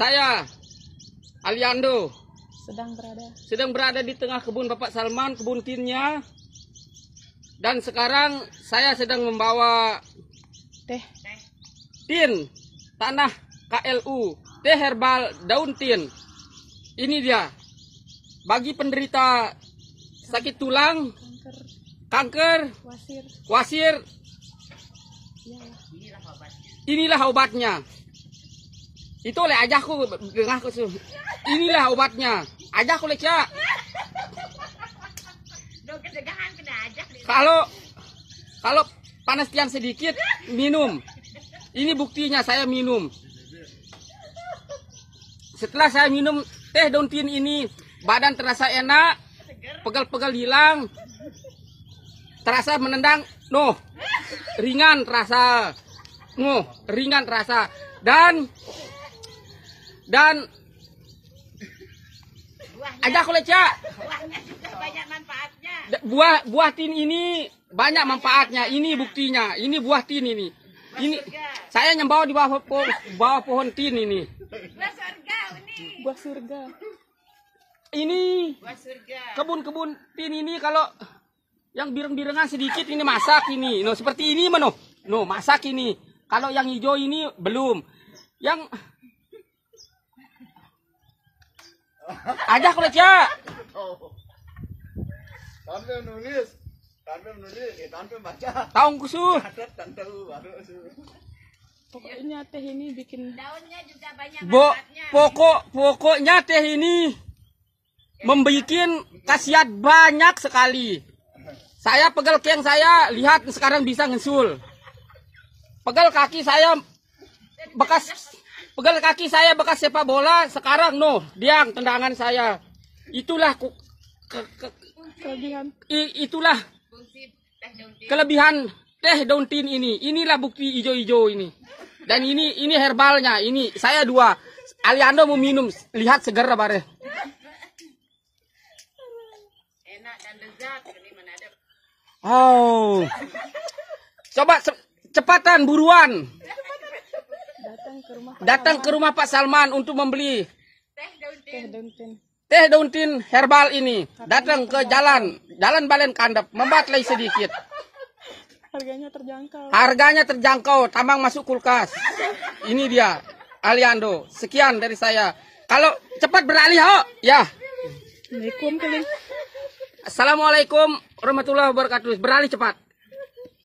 Saya Aliando sedang berada sedang berada di tengah kebun Bapak Salman, kebun tinnya. Dan sekarang saya sedang membawa teh tin tanah KLU, teh herbal daun tin. Ini dia. Bagi penderita sakit tulang, kanker, wasir, wasir inilah obatnya. Itu oleh ajahku gerah Inilah obatnya. Ajah aku Kalau kalau panas tian sedikit minum. Ini buktinya saya minum. Setelah saya minum teh daun tin ini, badan terasa enak, pegal-pegal hilang, terasa menendang, no, ringan terasa, no, ringan terasa, dan dan buahnya, ada aku leca buahnya juga banyak manfaatnya buah buah tin ini banyak manfaatnya ini buktinya ini buah tin ini buah ini surga. saya nyembawa di bawah pohon bawah pohon tin ini buah surga ini buah surga ini kebun-kebun tin ini kalau yang bireng-birengan sedikit ini masak ini no seperti ini mano no masak ini kalau yang hijau ini belum yang Ajak kulit ya. Tanpa nulis, tanpa nulis, eh, tanpa baca. Tahu kusuh. Tanpa baru. Pokoknya teh ini bikin daunnya juga banyak Bo, pokok pokoknya teh ini membuat khasiat banyak sekali. Saya pegel keng saya lihat sekarang bisa ngesul. Pegel kaki saya bekas pegal kaki saya bekas sepak bola sekarang no diang tendangan saya itulah ku, ke, ke, i, itulah kelebihan teh daun tin ini inilah bukti ijo-ijo ini dan ini ini herbalnya ini saya dua Aliando mau minum lihat segera bare oh coba cepatan buruan datang ke rumah Pak Salman. untuk membeli teh daun tin, teh daun herbal ini datang ke jalan jalan Balen Kandap membatlai sedikit. Harganya terjangkau. Harganya terjangkau, tambang masuk kulkas. Ini dia Aliando. Sekian dari saya. Kalau cepat beralih, ho. Ya. Assalamualaikum, Assalamualaikum warahmatullahi wabarakatuh. Beralih cepat.